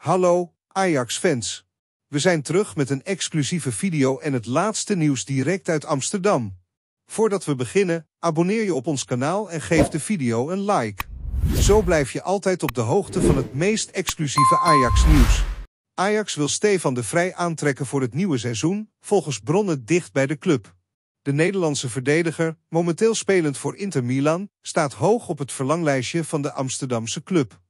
Hallo, Ajax-fans. We zijn terug met een exclusieve video en het laatste nieuws direct uit Amsterdam. Voordat we beginnen, abonneer je op ons kanaal en geef de video een like. Zo blijf je altijd op de hoogte van het meest exclusieve Ajax-nieuws. Ajax wil Stefan de Vrij aantrekken voor het nieuwe seizoen, volgens bronnen dicht bij de club. De Nederlandse verdediger, momenteel spelend voor Inter Milan, staat hoog op het verlanglijstje van de Amsterdamse club.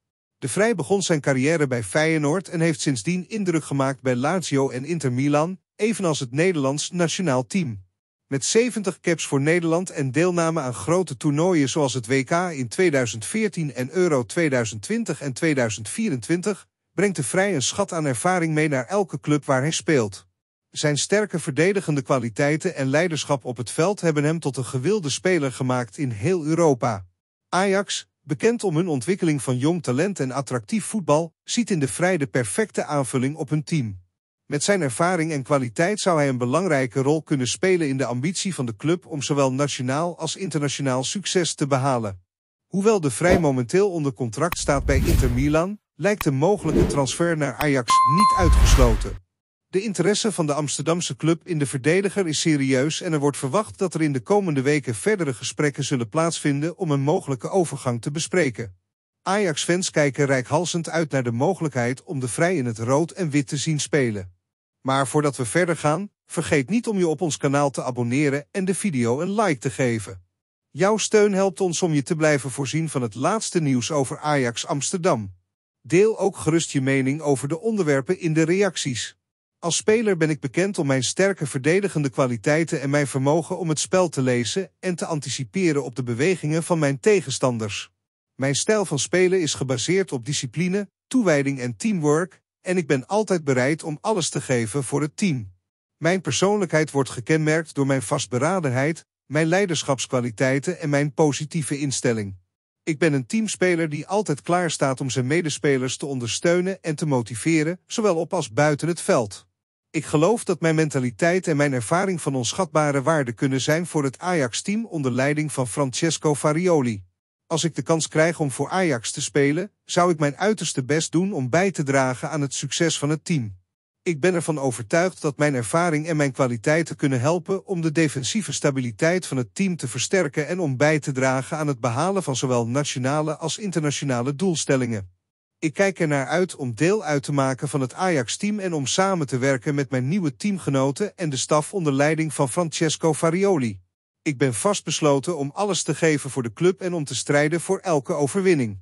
De Vrij begon zijn carrière bij Feyenoord en heeft sindsdien indruk gemaakt bij Lazio en Inter Milan, evenals het Nederlands nationaal team. Met 70 caps voor Nederland en deelname aan grote toernooien zoals het WK in 2014 en Euro 2020 en 2024, brengt de Vrij een schat aan ervaring mee naar elke club waar hij speelt. Zijn sterke verdedigende kwaliteiten en leiderschap op het veld hebben hem tot een gewilde speler gemaakt in heel Europa. Ajax, bekend om hun ontwikkeling van jong talent en attractief voetbal, ziet in de Vrij de perfecte aanvulling op hun team. Met zijn ervaring en kwaliteit zou hij een belangrijke rol kunnen spelen in de ambitie van de club om zowel nationaal als internationaal succes te behalen. Hoewel de Vrij momenteel onder contract staat bij Inter Milan, lijkt een mogelijke transfer naar Ajax niet uitgesloten. De interesse van de Amsterdamse club in de verdediger is serieus en er wordt verwacht dat er in de komende weken verdere gesprekken zullen plaatsvinden om een mogelijke overgang te bespreken. Ajax-fans kijken rijkhalsend uit naar de mogelijkheid om de Vrij in het rood en wit te zien spelen. Maar voordat we verder gaan, vergeet niet om je op ons kanaal te abonneren en de video een like te geven. Jouw steun helpt ons om je te blijven voorzien van het laatste nieuws over Ajax Amsterdam. Deel ook gerust je mening over de onderwerpen in de reacties. Als speler ben ik bekend om mijn sterke verdedigende kwaliteiten en mijn vermogen om het spel te lezen en te anticiperen op de bewegingen van mijn tegenstanders. Mijn stijl van spelen is gebaseerd op discipline, toewijding en teamwork, en ik ben altijd bereid om alles te geven voor het team. Mijn persoonlijkheid wordt gekenmerkt door mijn vastberadenheid, mijn leiderschapskwaliteiten en mijn positieve instelling. Ik ben een teamspeler die altijd klaar staat om zijn medespelers te ondersteunen en te motiveren, zowel op als buiten het veld. Ik geloof dat mijn mentaliteit en mijn ervaring van onschatbare waarde kunnen zijn voor het Ajax-team onder leiding van Francesco Farioli. Als ik de kans krijg om voor Ajax te spelen, zou ik mijn uiterste best doen om bij te dragen aan het succes van het team. Ik ben ervan overtuigd dat mijn ervaring en mijn kwaliteiten kunnen helpen om de defensieve stabiliteit van het team te versterken en om bij te dragen aan het behalen van zowel nationale als internationale doelstellingen. Ik kijk er naar uit om deel uit te maken van het Ajax-team en om samen te werken met mijn nieuwe teamgenoten en de staf onder leiding van Francesco Farioli. Ik ben vastbesloten om alles te geven voor de club en om te strijden voor elke overwinning.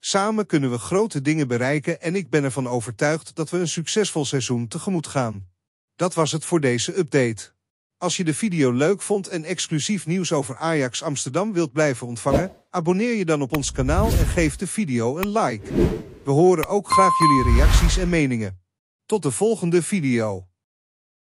Samen kunnen we grote dingen bereiken en ik ben ervan overtuigd dat we een succesvol seizoen tegemoet gaan. Dat was het voor deze update. Als je de video leuk vond en exclusief nieuws over Ajax Amsterdam wilt blijven ontvangen, abonneer je dan op ons kanaal en geef de video een like. We horen ook graag jullie reacties en meningen. Tot de volgende video.